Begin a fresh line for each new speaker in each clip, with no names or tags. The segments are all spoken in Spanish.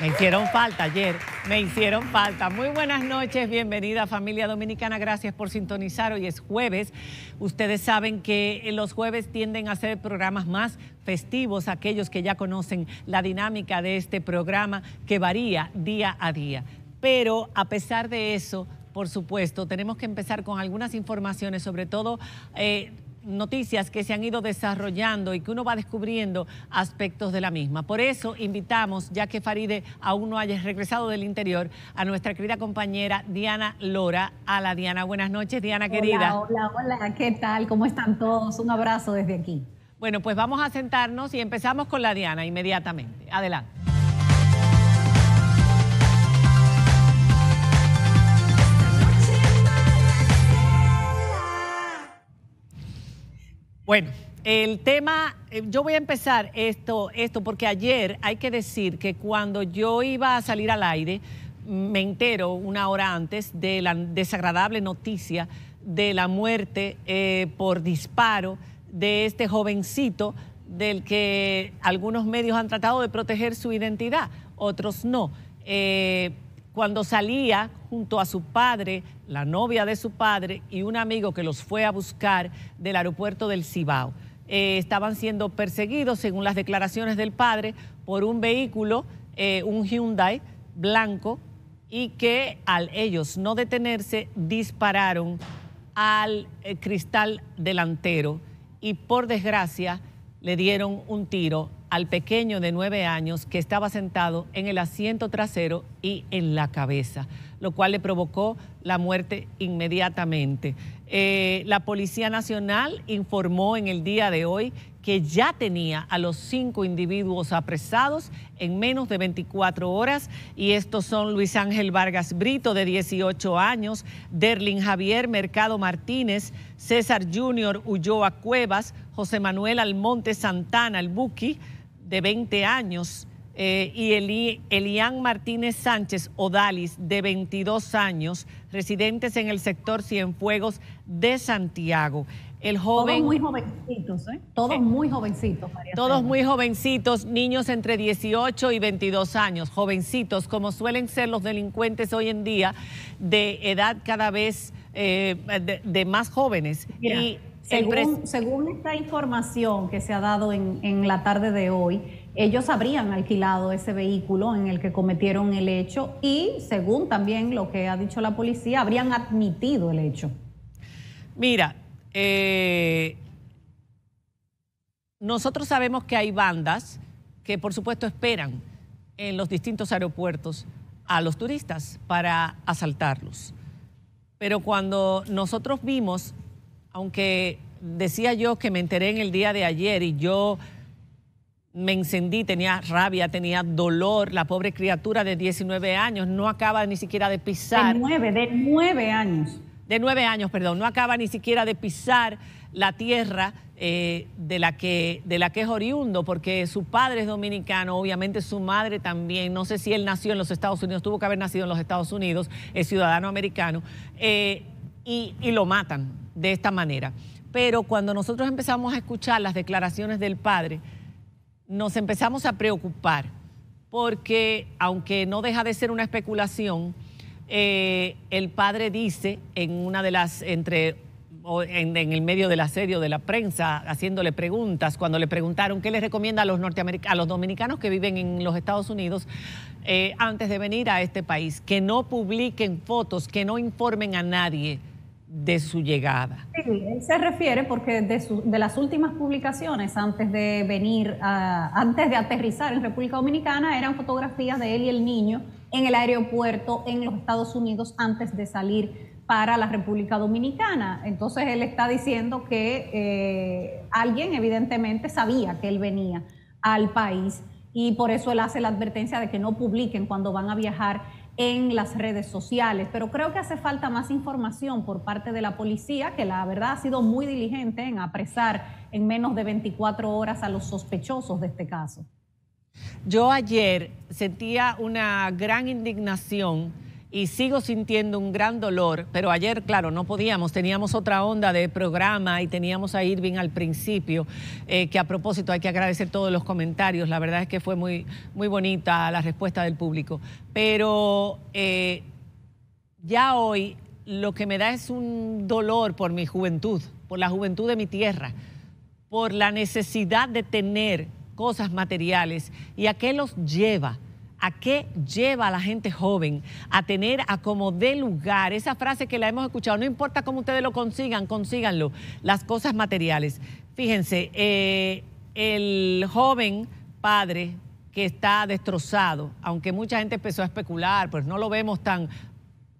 Me hicieron falta ayer, me hicieron falta. Muy buenas noches, bienvenida familia dominicana, gracias por sintonizar. Hoy es jueves. Ustedes saben que los jueves tienden a ser programas más festivos, aquellos que ya conocen la dinámica de este programa que varía día a día. Pero a pesar de eso, por supuesto, tenemos que empezar con algunas informaciones, sobre todo... Eh, noticias que se han ido desarrollando y que uno va descubriendo aspectos de la misma. Por eso invitamos, ya que Faride aún no haya regresado del interior, a nuestra querida compañera Diana Lora. A la Diana, buenas noches, Diana hola, Hola,
hola, ¿qué tal? ¿Cómo están todos? Un abrazo desde aquí.
Bueno, pues vamos a sentarnos y empezamos con la Diana inmediatamente. Adelante. Bueno, el tema, eh, yo voy a empezar esto, esto, porque ayer hay que decir que cuando yo iba a salir al aire, me entero una hora antes de la desagradable noticia de la muerte eh, por disparo de este jovencito del que algunos medios han tratado de proteger su identidad, otros no. Eh, cuando salía junto a su padre, la novia de su padre y un amigo que los fue a buscar del aeropuerto del Cibao. Eh, estaban siendo perseguidos, según las declaraciones del padre, por un vehículo, eh, un Hyundai blanco, y que al ellos no detenerse dispararon al eh, cristal delantero y por desgracia le dieron un tiro al pequeño de nueve años que estaba sentado en el asiento trasero y en la cabeza, lo cual le provocó la muerte inmediatamente. Eh, la Policía Nacional informó en el día de hoy que ya tenía a los cinco individuos apresados en menos de 24 horas y estos son Luis Ángel Vargas Brito de 18 años, Derlin Javier Mercado Martínez, César Junior Ulloa Cuevas, José Manuel Almonte Santana, el buqui de 20 años, eh, y Eli, Elian Martínez Sánchez Odalis, de 22 años, residentes en el sector Cienfuegos de Santiago. El joven, todos muy
jovencitos, ¿eh? Todos eh, muy jovencitos, Todos muy
jovencitos, niños entre 18 y 22 años, jovencitos, como suelen ser los delincuentes hoy en día, de edad cada vez eh, de, más jóvenes. Según,
esta información que se ha dado en, la tarde de hoy, ellos habrían alquilado ese vehículo en el que cometieron el hecho y, según también lo que ha dicho la policía, habrían admitido el hecho.
Mira, eh, nosotros sabemos que hay bandas que, por supuesto, esperan en los distintos aeropuertos a los turistas para asaltarlos. Pero cuando nosotros vimos aunque decía yo que me enteré en el día de ayer y yo me encendí, tenía rabia, tenía dolor. La pobre criatura de 19 años no acaba ni siquiera de pisar. De 9, de 9 años. De 9 años, perdón. No acaba ni siquiera de pisar la tierra eh, de, la que, de la que es oriundo, porque su padre es dominicano, obviamente su madre también. No sé si él nació en los Estados Unidos, tuvo que haber nacido en los Estados Unidos, es ciudadano americano. Eh, y lo matan de esta manera. Pero cuando nosotros empezamos a escuchar las declaraciones del padre, nos empezamos a preocupar, porque aunque no deja de ser una especulación, eh, el padre dice en una de las, entre, en, el medio del asedio de la prensa, haciéndole preguntas, cuando le preguntaron qué le recomienda a los, norteamericanos, a los dominicanos que viven en los Estados Unidos eh, antes de venir a este país, que no publiquen fotos, que no informen a nadie de su llegada. Sí, él
se refiere porque de, de las últimas publicaciones antes de venir, antes de aterrizar en República Dominicana, eran fotografías de él y el niño en el aeropuerto en los Estados Unidos antes de salir para la República Dominicana. Entonces él está diciendo que eh, alguien evidentemente sabía que él venía al país y por eso él hace la advertencia de que no publiquen cuando van a viajar en las redes sociales, pero creo que hace falta más información por parte de la policía, que la verdad ha sido muy diligente en apresar en menos de 24 horas a los sospechosos de este caso.
Yo ayer sentía una gran indignación y sigo sintiendo un gran dolor, pero ayer, claro, no podíamos, teníamos otra onda de programa y teníamos a Irving al principio, eh, que a propósito hay que agradecer todos los comentarios, la verdad es que fue muy, muy bonita la respuesta del público, pero eh, ya hoy lo que me da es un dolor por mi juventud, por la juventud de mi tierra, por la necesidad de tener cosas materiales y a qué los lleva a qué lleva a la gente joven a tener a como de lugar. Esa frase que la hemos escuchado, no importa cómo ustedes lo consigan, consíganlo, las cosas materiales. Fíjense, eh, el joven padre que está destrozado, aunque mucha gente empezó a especular, pues no lo vemos tan...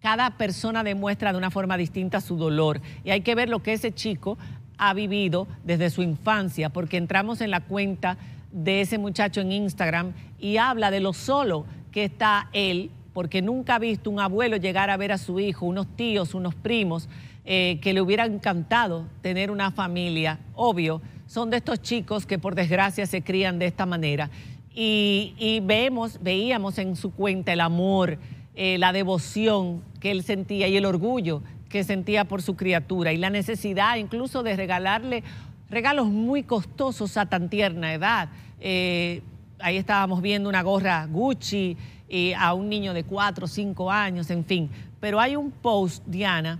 Cada persona demuestra de una forma distinta su dolor y hay que ver lo que ese chico ha vivido desde su infancia, porque entramos en la cuenta de ese muchacho en Instagram y habla de lo solo que está él, porque nunca ha visto un abuelo llegar a ver a su hijo, unos tíos, unos primos, eh, que le hubiera encantado tener una familia. Obvio, son de estos chicos que por desgracia se crían de esta manera. Y, vemos, veíamos en su cuenta el amor, eh, la devoción que él sentía y el orgullo que sentía por su criatura y la necesidad incluso de regalarle regalos muy costosos a tan tierna edad. Eh, ahí estábamos viendo una gorra Gucci eh, a un niño de 4, 5 años, en fin. Pero hay un post, Diana,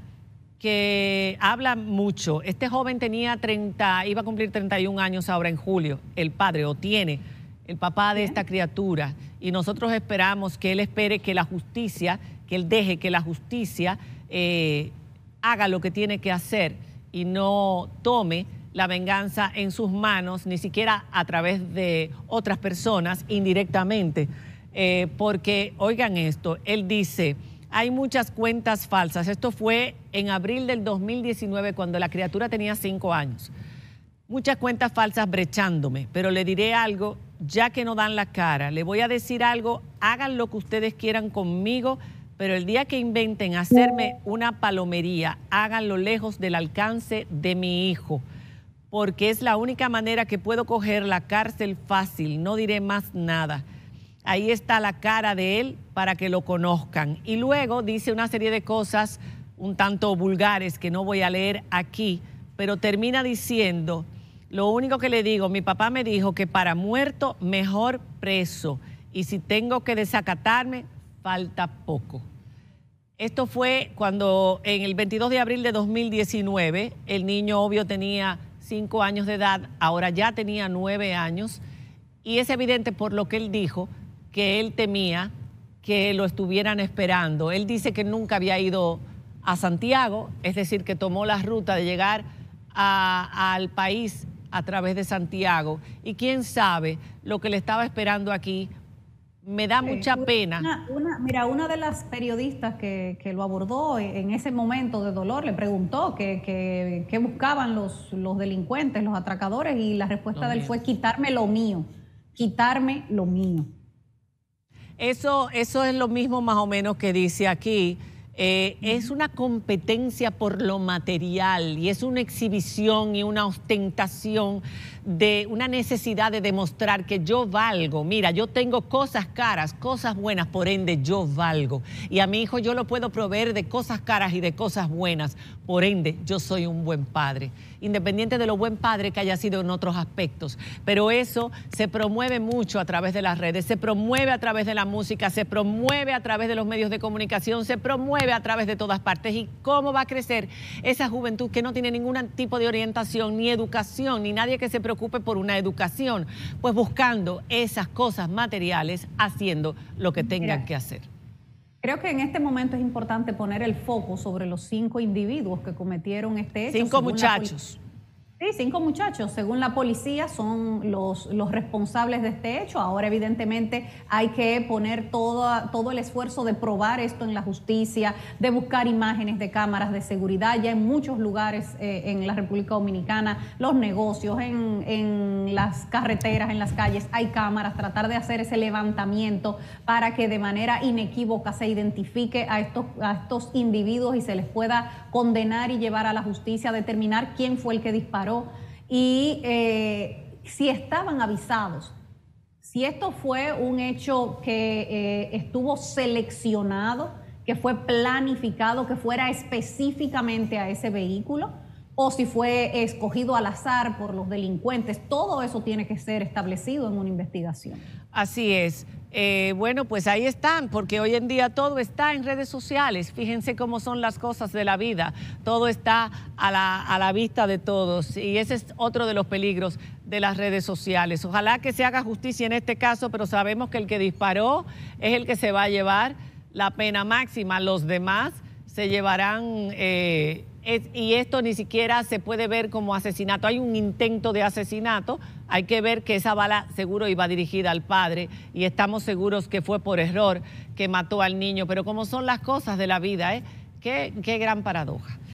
que habla mucho. Este joven tenía 30, iba a cumplir 31 años ahora en julio, el padre, o tiene, el papá de esta criatura. Y nosotros esperamos que él espere que la justicia, que él deje que la justicia eh, haga lo que tiene que hacer y no tome la venganza en sus manos, ni siquiera a través de otras personas indirectamente. Eh, porque, oigan esto, él dice, hay muchas cuentas falsas. Esto fue en abril del 2019, cuando la criatura tenía cinco años. Muchas cuentas falsas brechándome, pero le diré algo, ya que no dan la cara, le voy a decir algo, hagan lo que ustedes quieran conmigo, pero el día que inventen hacerme una palomería, háganlo lejos del alcance de mi hijo porque es la única manera que puedo coger la cárcel fácil, no diré más nada. Ahí está la cara de él para que lo conozcan. Y luego dice una serie de cosas un tanto vulgares que no voy a leer aquí, pero termina diciendo, lo único que le digo, mi papá me dijo que para muerto mejor preso y si tengo que desacatarme, falta poco. Esto fue cuando en el 22 de abril de 2019 el niño obvio tenía años de edad, ahora ya tenía nueve años, y es evidente por lo que él dijo que él temía que lo estuvieran esperando. Él dice que nunca había ido a Santiago, es decir, que tomó la ruta de llegar al país a través de Santiago. Y quién sabe lo que le estaba esperando aquí me da mucha pena.
mira, una de las periodistas que, lo abordó en ese momento de dolor le preguntó qué buscaban los, los delincuentes, los atracadores, y la respuesta de él fue quitarme lo mío, quitarme
lo mío. Eso, eso es lo mismo más o menos que dice aquí. Eh, es una competencia por lo material y es una exhibición y una ostentación de una necesidad de demostrar que yo valgo. Mira, yo tengo cosas caras, cosas buenas, por ende yo valgo. Y a mi hijo yo lo puedo proveer de cosas caras y de cosas buenas, por ende yo soy un buen padre, independiente de lo buen padre que haya sido en otros aspectos. Pero eso se promueve mucho a través de las redes, se promueve a través de la música, se promueve a través de los medios de comunicación, se promueve a través de todas partes. ¿Y cómo va a crecer esa juventud que no tiene ningún tipo de orientación, ni educación, ni nadie que se preocupe? por una educación, pues buscando esas cosas materiales, haciendo lo que tengan que hacer. Creo que en este
momento es importante poner el foco sobre los cinco individuos que cometieron este hecho. Cinco muchachos. Sí, cinco muchachos, según la policía, son los, los responsables de este hecho. Ahora, evidentemente, hay que poner todo, todo el esfuerzo de probar esto en la justicia, de buscar imágenes de cámaras de seguridad. Ya en muchos lugares eh, en la República Dominicana, los negocios, en, las carreteras, en las calles, hay cámaras. Tratar de hacer ese levantamiento para que de manera inequívoca se identifique a estos, a individuos y se les pueda condenar y llevar a la justicia, determinar quién fue el que disparó y eh, si estaban avisados, si esto fue un hecho que eh, estuvo seleccionado, que fue planificado, que fuera específicamente a ese vehículo, o si fue escogido al azar por los delincuentes. Todo eso tiene que ser establecido en una investigación.
Así es. Eh, bueno, pues ahí están, porque hoy en día todo está en redes sociales. Fíjense cómo son las cosas de la vida. Todo está a la, vista de todos. Y ese es otro de los peligros de las redes sociales. Ojalá que se haga justicia en este caso, pero sabemos que el que disparó es el que se va a llevar la pena máxima. Los demás se llevarán eh, y esto ni siquiera se puede ver como asesinato. Hay un intento de asesinato, hay que ver que esa bala seguro iba dirigida al padre y estamos seguros que fue por error que mató al niño, pero como son las cosas de la vida, ¿eh? qué, qué gran paradoja.